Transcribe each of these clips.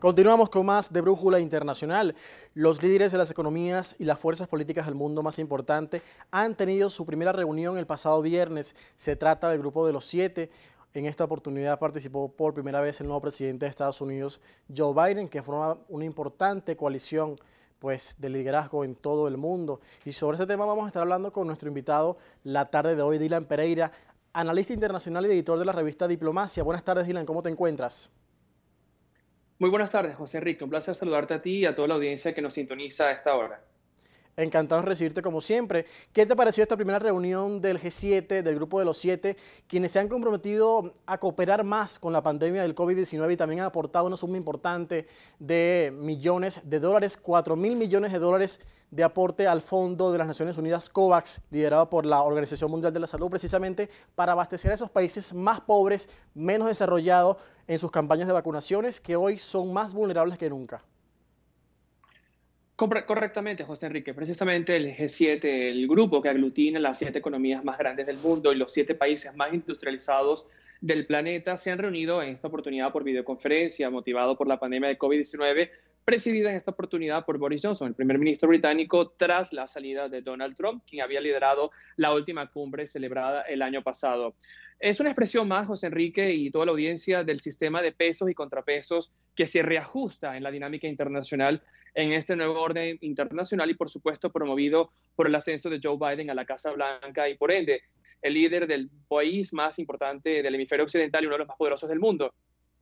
Continuamos con más de Brújula Internacional. Los líderes de las economías y las fuerzas políticas del mundo más importante han tenido su primera reunión el pasado viernes. Se trata del Grupo de los Siete. En esta oportunidad participó por primera vez el nuevo presidente de Estados Unidos, Joe Biden, que forma una importante coalición pues, de liderazgo en todo el mundo. Y sobre este tema vamos a estar hablando con nuestro invitado la tarde de hoy, Dylan Pereira, analista internacional y editor de la revista Diplomacia. Buenas tardes, Dylan, ¿cómo te encuentras? Muy buenas tardes, José Enrique. Un placer saludarte a ti y a toda la audiencia que nos sintoniza a esta hora. Encantados de recibirte como siempre. ¿Qué te pareció esta primera reunión del G7, del grupo de los siete, quienes se han comprometido a cooperar más con la pandemia del COVID-19 y también han aportado una suma importante de millones de dólares, 4 mil millones de dólares de aporte al Fondo de las Naciones Unidas COVAX, liderado por la Organización Mundial de la Salud, precisamente para abastecer a esos países más pobres, menos desarrollados en sus campañas de vacunaciones, que hoy son más vulnerables que nunca. Correctamente, José Enrique. Precisamente el G7, el grupo que aglutina las siete economías más grandes del mundo y los siete países más industrializados del planeta, se han reunido en esta oportunidad por videoconferencia, motivado por la pandemia de COVID-19, presidida en esta oportunidad por Boris Johnson, el primer ministro británico, tras la salida de Donald Trump, quien había liderado la última cumbre celebrada el año pasado. Es una expresión más, José Enrique, y toda la audiencia del sistema de pesos y contrapesos que se reajusta en la dinámica internacional, en este nuevo orden internacional y, por supuesto, promovido por el ascenso de Joe Biden a la Casa Blanca y, por ende, el líder del país más importante del hemisferio occidental y uno de los más poderosos del mundo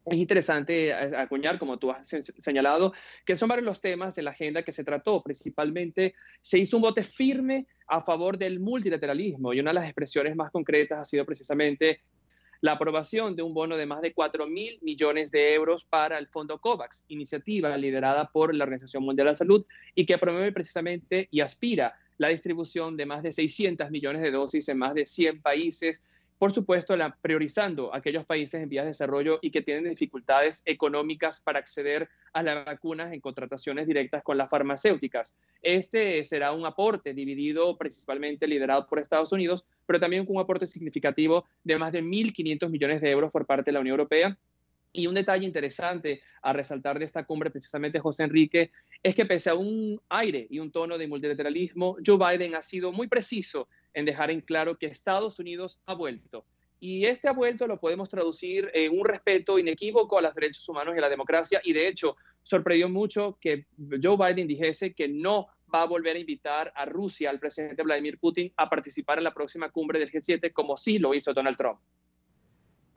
es interesante eh, acuñar, como tú has señalado, que son varios los temas de la agenda que se trató. Principalmente se hizo un bote firme a favor del multilateralismo y una de las expresiones más concretas ha sido precisamente la aprobación de un bono de más de 4 mil millones de euros para el Fondo COVAX, iniciativa liderada por la Organización Mundial de la Salud y que promueve precisamente y aspira la distribución de más de 600 millones de dosis en más de 100 países por supuesto, priorizando aquellos países en vías de desarrollo y que tienen dificultades económicas para acceder a las vacunas en contrataciones directas con las farmacéuticas. Este será un aporte dividido principalmente liderado por Estados Unidos, pero también con un aporte significativo de más de 1.500 millones de euros por parte de la Unión Europea y un detalle interesante a resaltar de esta cumbre, precisamente José Enrique, es que pese a un aire y un tono de multilateralismo, Joe Biden ha sido muy preciso en dejar en claro que Estados Unidos ha vuelto. Y este ha vuelto lo podemos traducir en un respeto inequívoco a los derechos humanos y a la democracia. Y de hecho, sorprendió mucho que Joe Biden dijese que no va a volver a invitar a Rusia, al presidente Vladimir Putin, a participar en la próxima cumbre del G7, como sí lo hizo Donald Trump.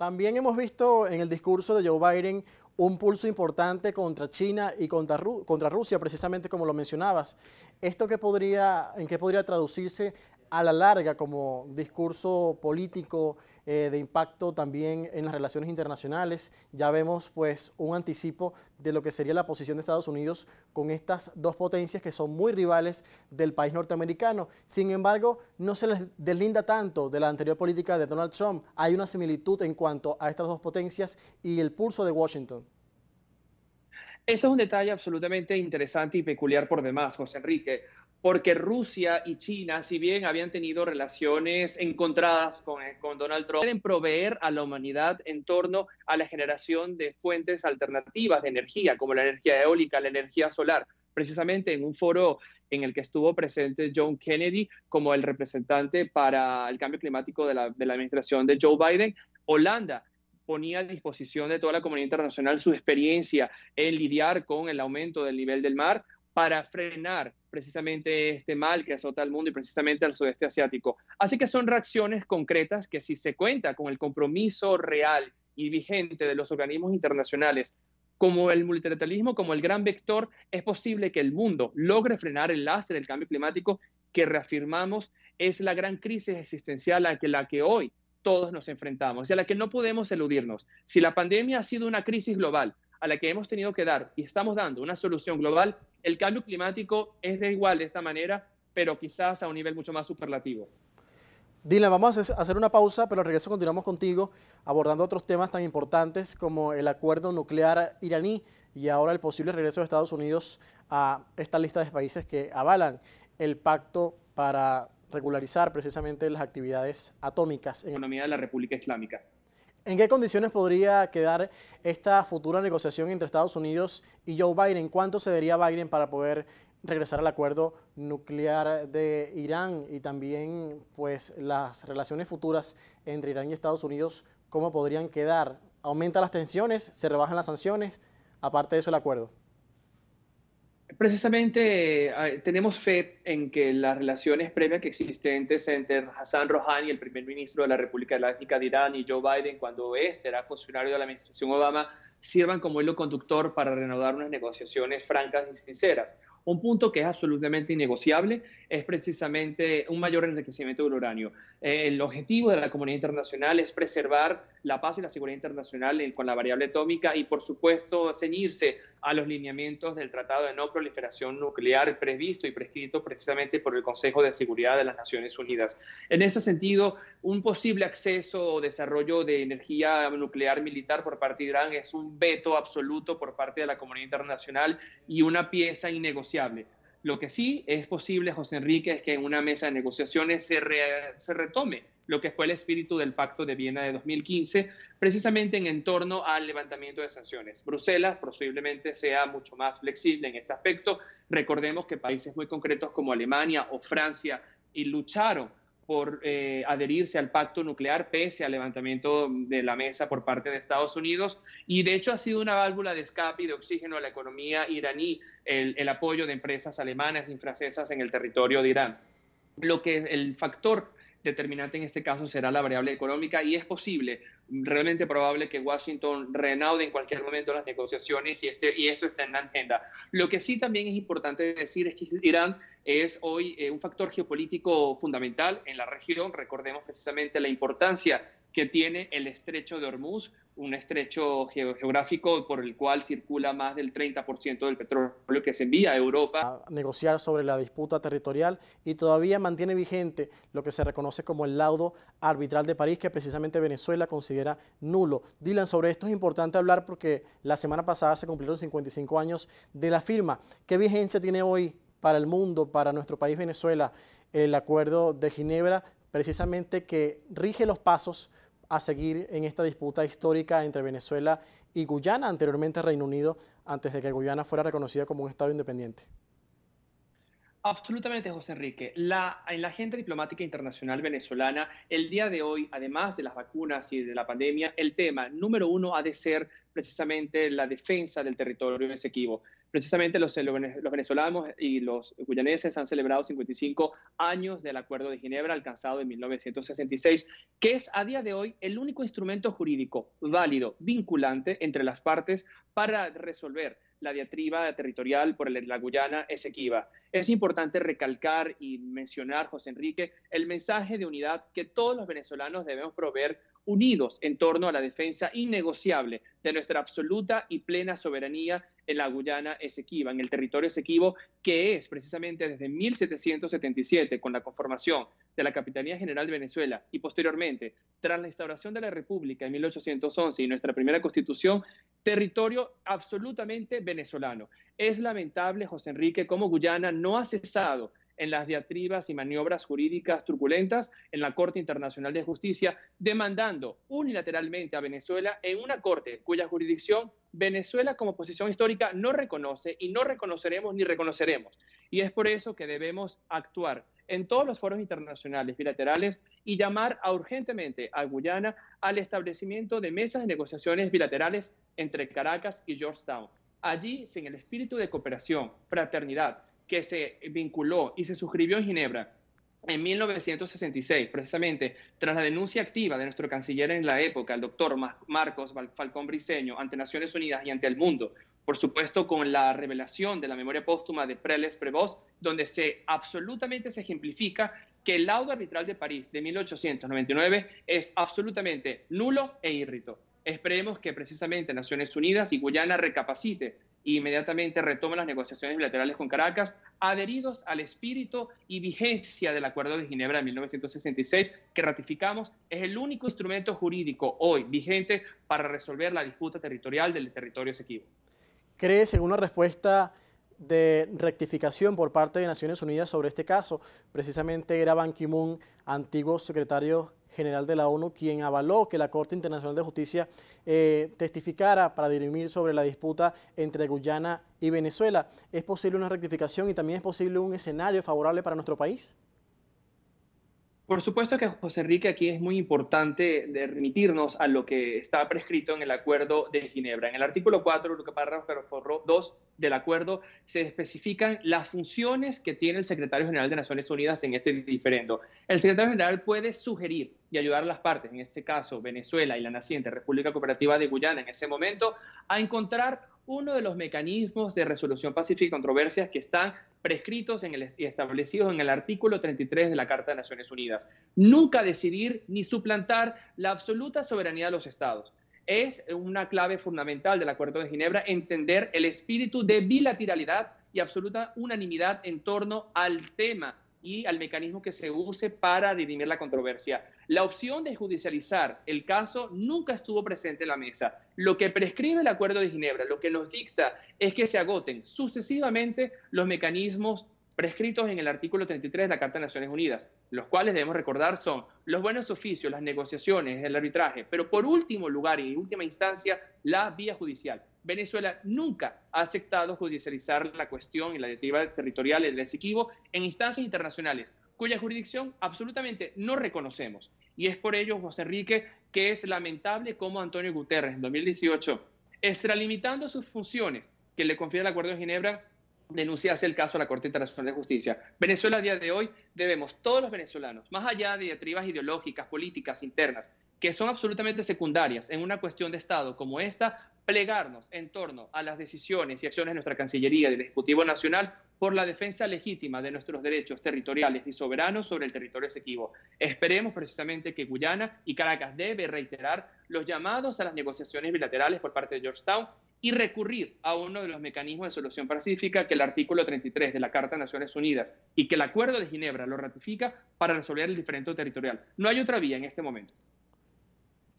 También hemos visto en el discurso de Joe Biden un pulso importante contra China y contra, Rusia, precisamente como lo mencionabas. ¿Esto que podría, en qué podría traducirse a la larga como discurso político eh, de impacto también en las relaciones internacionales. Ya vemos pues un anticipo de lo que sería la posición de Estados Unidos con estas dos potencias que son muy rivales del país norteamericano. Sin embargo, no se les deslinda tanto de la anterior política de Donald Trump. Hay una similitud en cuanto a estas dos potencias y el pulso de Washington. Eso es un detalle absolutamente interesante y peculiar por demás, José Enrique, porque Rusia y China, si bien habían tenido relaciones encontradas con, eh, con Donald Trump, pueden proveer a la humanidad en torno a la generación de fuentes alternativas de energía, como la energía eólica, la energía solar precisamente en un foro en el que estuvo presente John Kennedy como el representante para el cambio climático de la, de la administración de Joe Biden. Holanda ponía a disposición de toda la comunidad internacional su experiencia en lidiar con el aumento del nivel del mar para frenar precisamente este mal que azota al mundo y precisamente al sudeste asiático. Así que son reacciones concretas que si se cuenta con el compromiso real y vigente de los organismos internacionales, como el multilateralismo, como el gran vector, es posible que el mundo logre frenar el lastre del cambio climático que reafirmamos es la gran crisis existencial a la que hoy todos nos enfrentamos y a la que no podemos eludirnos. Si la pandemia ha sido una crisis global a la que hemos tenido que dar y estamos dando una solución global, el cambio climático es de igual de esta manera, pero quizás a un nivel mucho más superlativo. Dylan, vamos a hacer una pausa, pero al regreso continuamos contigo abordando otros temas tan importantes como el acuerdo nuclear iraní y ahora el posible regreso de Estados Unidos a esta lista de países que avalan el pacto para regularizar precisamente las actividades atómicas. En la economía de la República Islámica. ¿En qué condiciones podría quedar esta futura negociación entre Estados Unidos y Joe Biden? ¿Cuánto se cedería Biden para poder regresar al acuerdo nuclear de Irán y también pues las relaciones futuras entre Irán y Estados Unidos cómo podrían quedar? ¿Aumentan las tensiones? ¿Se rebajan las sanciones? Aparte de eso el acuerdo. Precisamente eh, tenemos fe en que las relaciones previas que existentes entre Hassan Rouhani, el primer ministro de la República Islámica de Irán, y Joe Biden, cuando este era funcionario de la administración Obama, sirvan como hilo conductor para reanudar unas negociaciones francas y sinceras. Un punto que es absolutamente innegociable es precisamente un mayor enriquecimiento del uranio. Eh, el objetivo de la comunidad internacional es preservar la paz y la seguridad internacional con la variable atómica y, por supuesto, ceñirse a los lineamientos del Tratado de No Proliferación Nuclear previsto y prescrito precisamente por el Consejo de Seguridad de las Naciones Unidas. En ese sentido, un posible acceso o desarrollo de energía nuclear militar por parte de Irán es un veto absoluto por parte de la comunidad internacional y una pieza innegociable lo que sí es posible, José Enrique, es que en una mesa de negociaciones se, retome lo que fue el espíritu del Pacto de Viena de 2015, precisamente en torno al levantamiento de sanciones. Bruselas posiblemente sea mucho más flexible en este aspecto. Recordemos que países muy concretos como Alemania o Francia y lucharon por eh, adherirse al pacto nuclear pese al levantamiento de la mesa por parte de Estados Unidos. Y de hecho ha sido una válvula de escape y de oxígeno a la economía iraní el, el apoyo de empresas alemanas y francesas en el territorio de Irán. Lo que el factor determinante en este caso será la variable económica y es posible, realmente probable que Washington renaude en cualquier momento las negociaciones y, este, y eso está en la agenda. Lo que sí también es importante decir es que Irán es hoy eh, un factor geopolítico fundamental en la región. Recordemos precisamente la importancia que tiene el estrecho de Hormuz un estrecho geográfico por el cual circula más del 30% del petróleo que se envía a Europa. A negociar sobre la disputa territorial y todavía mantiene vigente lo que se reconoce como el laudo arbitral de París que precisamente Venezuela considera nulo. Dylan, sobre esto es importante hablar porque la semana pasada se cumplieron 55 años de la firma. ¿Qué vigencia tiene hoy para el mundo, para nuestro país Venezuela, el acuerdo de Ginebra precisamente que rige los pasos a seguir en esta disputa histórica entre Venezuela y Guyana, anteriormente Reino Unido, antes de que Guyana fuera reconocida como un Estado independiente? Absolutamente, José Enrique. La, la agenda diplomática internacional venezolana, el día de hoy, además de las vacunas y de la pandemia, el tema número uno ha de ser precisamente la defensa del territorio Esequibo. Precisamente los, eh, los venezolanos y los guyaneses han celebrado 55 años del Acuerdo de Ginebra alcanzado en 1966, que es a día de hoy el único instrumento jurídico válido, vinculante entre las partes para resolver la diatriba territorial por la Guyana Esequiba. Es importante recalcar y mencionar, José Enrique, el mensaje de unidad que todos los venezolanos debemos proveer unidos en torno a la defensa innegociable de nuestra absoluta y plena soberanía la Guyana Esequiba, en el territorio Esequibo, que es precisamente desde 1777, con la conformación de la Capitanía General de Venezuela y posteriormente, tras la instauración de la República en 1811 y nuestra primera constitución, territorio absolutamente venezolano. Es lamentable, José Enrique, ...como Guyana no ha cesado en las diatribas y maniobras jurídicas truculentas en la Corte Internacional de Justicia, demandando unilateralmente a Venezuela en una Corte cuya jurisdicción Venezuela como posición histórica no reconoce y no reconoceremos ni reconoceremos. Y es por eso que debemos actuar en todos los foros internacionales bilaterales y llamar urgentemente a Guyana al establecimiento de mesas de negociaciones bilaterales entre Caracas y Georgetown. Allí, sin el espíritu de cooperación, fraternidad, que se vinculó y se suscribió en Ginebra en 1966, precisamente tras la denuncia activa de nuestro canciller en la época, el doctor Marcos Falcón Briceño, ante Naciones Unidas y ante el mundo, por supuesto con la revelación de la memoria póstuma de Preles Prevost, donde se absolutamente se ejemplifica que el laudo arbitral de París de 1899 es absolutamente nulo e irrito. Esperemos que precisamente Naciones Unidas y Guyana recapacite inmediatamente retoma las negociaciones bilaterales con Caracas, adheridos al espíritu y vigencia del Acuerdo de Ginebra de 1966, que ratificamos, es el único instrumento jurídico hoy vigente para resolver la disputa territorial del territorio Esequibo. ¿Crees en una respuesta de rectificación por parte de Naciones Unidas sobre este caso? Precisamente era Ban Ki-moon, antiguo secretario General de la ONU, quien avaló que la Corte Internacional de Justicia eh, testificara para dirimir sobre la disputa entre Guyana y Venezuela. ¿Es posible una rectificación y también es posible un escenario favorable para nuestro país? Por supuesto que, José Enrique, aquí es muy importante remitirnos a lo que está prescrito en el Acuerdo de Ginebra. En el artículo 4, lo que párrafo 2 del acuerdo, se especifican las funciones que tiene el secretario general de Naciones Unidas en este diferendo. El secretario general puede sugerir y ayudar a las partes, en este caso Venezuela y la naciente República Cooperativa de Guyana en ese momento, a encontrar uno de los mecanismos de resolución pacífica de controversias que están prescritos en el, y establecidos en el artículo 33 de la Carta de Naciones Unidas. Nunca decidir ni suplantar la absoluta soberanía de los estados. Es una clave fundamental del Acuerdo de Ginebra entender el espíritu de bilateralidad y absoluta unanimidad en torno al tema y al mecanismo que se use para dirimir la controversia. La opción de judicializar el caso nunca estuvo presente en la mesa. Lo que prescribe el Acuerdo de Ginebra, lo que nos dicta es que se agoten sucesivamente los mecanismos prescritos en el artículo 33 de la Carta de Naciones Unidas, los cuales debemos recordar son los buenos oficios, las negociaciones, el arbitraje, pero por último lugar y última instancia, la vía judicial. Venezuela nunca ha aceptado judicializar la cuestión y la directiva territorial del Esequibo en instancias internacionales, cuya jurisdicción absolutamente no reconocemos. Y es por ello, José Enrique, que es lamentable cómo Antonio Guterres en 2018, extralimitando sus funciones que le confía el Acuerdo de Ginebra, denunciase el caso a la Corte Internacional de Justicia. Venezuela a día de hoy debemos, todos los venezolanos, más allá de diatribas ideológicas, políticas, internas, que son absolutamente secundarias en una cuestión de Estado como esta, plegarnos en torno a las decisiones y acciones de nuestra Cancillería y del Ejecutivo Nacional por la defensa legítima de nuestros derechos territoriales y soberanos sobre el territorio esequivo. Esperemos precisamente que Guyana y Caracas debe reiterar los llamados a las negociaciones bilaterales por parte de Georgetown y recurrir a uno de los mecanismos de solución pacífica que el artículo 33 de la Carta de Naciones Unidas y que el Acuerdo de Ginebra lo ratifica para resolver el diferendo territorial. No hay otra vía en este momento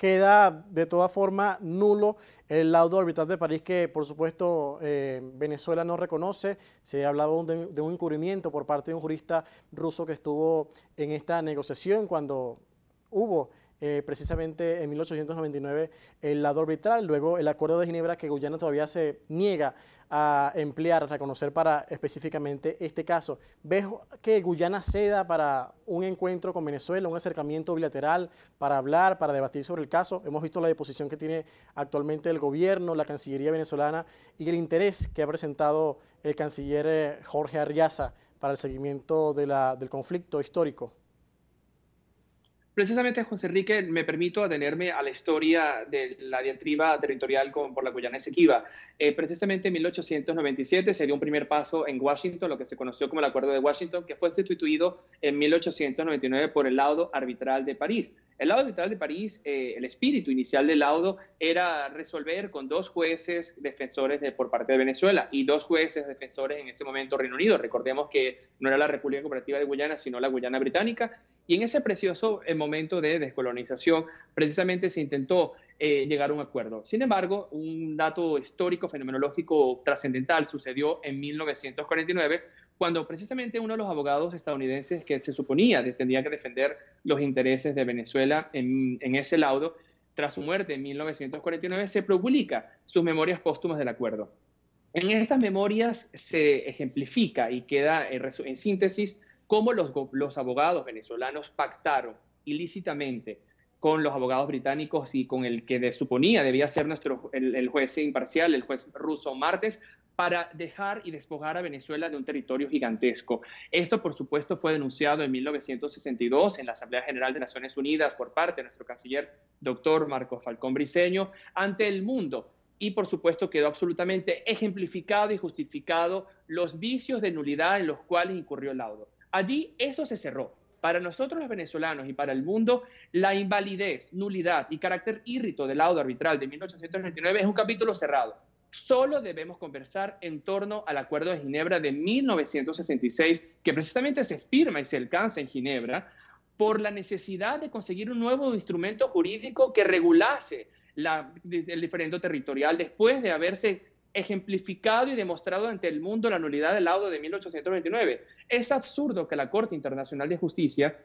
queda de toda forma nulo el laudo orbital de París que por supuesto eh, Venezuela no reconoce. Se hablaba de, de, un encubrimiento por parte de un jurista ruso que estuvo en esta negociación cuando hubo eh, precisamente en 1899 el lado arbitral, luego el Acuerdo de Ginebra que Guyana todavía se niega a emplear, a reconocer para específicamente este caso. ¿Ves que Guyana ceda para un encuentro con Venezuela, un acercamiento bilateral para hablar, para debatir sobre el caso? Hemos visto la disposición que tiene actualmente el gobierno, la Cancillería venezolana y el interés que ha presentado el canciller eh, Jorge Arriaza para el seguimiento del conflicto histórico. Precisamente, José Enrique, me permito atenerme a la historia de la diatriba territorial por la Guyana Esequiba. Eh, precisamente en 1897 se dio un primer paso en Washington, lo que se conoció como el Acuerdo de Washington, que fue sustituido en 1899 por el laudo arbitral de París. El laudo de París, eh, el espíritu inicial del laudo era resolver con dos jueces defensores de, por parte de Venezuela y dos jueces defensores en ese momento Reino Unido. Recordemos que no era la República Cooperativa de Guyana, sino la Guyana Británica. Y en ese precioso eh, momento de descolonización, precisamente se intentó eh, llegar a un acuerdo. Sin embargo, un dato histórico fenomenológico trascendental sucedió en 1949, cuando precisamente uno de los abogados estadounidenses que se suponía que tendría que defender los intereses de Venezuela en, ese laudo, tras su muerte en 1949, se publica sus memorias póstumas del acuerdo. En estas memorias se ejemplifica y queda eh, en, síntesis cómo los, los abogados venezolanos pactaron ilícitamente con los abogados británicos y con el que de, suponía debía ser nuestro, el, juez imparcial, el juez ruso Martes, para dejar y despojar a Venezuela de un territorio gigantesco. Esto, por supuesto, fue denunciado en 1962 en la Asamblea General de Naciones Unidas por parte de nuestro canciller, doctor Marco Falcón Briceño, ante el mundo. Y, por supuesto, quedó absolutamente ejemplificado y justificado los vicios de nulidad en los cuales incurrió el Laudo. Allí eso se cerró. Para nosotros los venezolanos y para el mundo, la invalidez, nulidad y carácter írrito del laudo arbitral de 1899 es un capítulo cerrado. Solo debemos conversar en torno al Acuerdo de Ginebra de 1966, que precisamente se firma y se alcanza en Ginebra, por la necesidad de conseguir un nuevo instrumento jurídico que regulase el diferendo territorial después de haberse ejemplificado y demostrado ante el mundo la nulidad del laudo de 1829. Es absurdo que la Corte Internacional de Justicia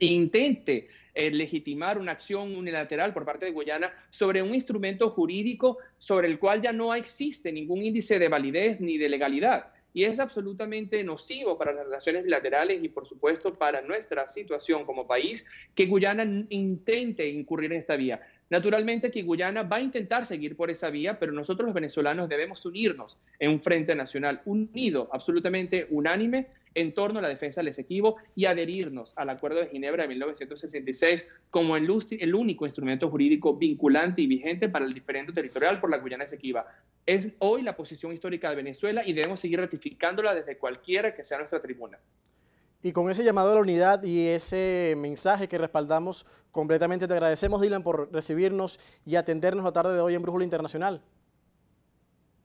intente eh, legitimar una acción unilateral por parte de Guyana sobre un instrumento jurídico sobre el cual ya no existe ningún índice de validez ni de legalidad. Y es absolutamente nocivo para las relaciones bilaterales y, por supuesto, para nuestra situación como país que Guyana intente incurrir en esta vía. Naturalmente que Guyana va a intentar seguir por esa vía, pero nosotros los venezolanos debemos unirnos en un frente nacional unido, absolutamente unánime, en torno a la defensa del Esequibo y adherirnos al Acuerdo de Ginebra de 1966 como el, único instrumento jurídico vinculante y vigente para el diferendo territorial por la Guyana Esequiba. Es hoy la posición histórica de Venezuela y debemos seguir ratificándola desde cualquiera que sea nuestra tribuna. Y con ese llamado a la unidad y ese mensaje que respaldamos completamente, te agradecemos, Dylan, por recibirnos y atendernos la tarde de hoy en Brújula Internacional.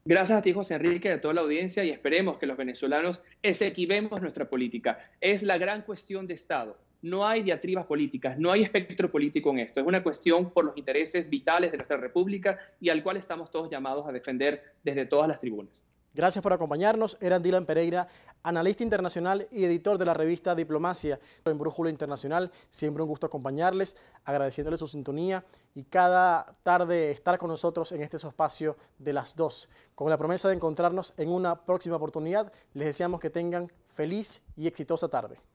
Gracias a ti, José Enrique, a toda la audiencia y esperemos que los venezolanos esequivemos nuestra política. Es la gran cuestión de Estado. No hay diatribas políticas, no hay espectro político en esto. Es una cuestión por los intereses vitales de nuestra República y al cual estamos todos llamados a defender desde todas las tribunas. Gracias por acompañarnos. Eran Dylan Pereira, analista internacional y editor de la revista Diplomacia en Brújula Internacional. Siempre un gusto acompañarles, agradeciéndoles su sintonía y cada tarde estar con nosotros en este espacio de las dos. Con la promesa de encontrarnos en una próxima oportunidad, les deseamos que tengan feliz y exitosa tarde.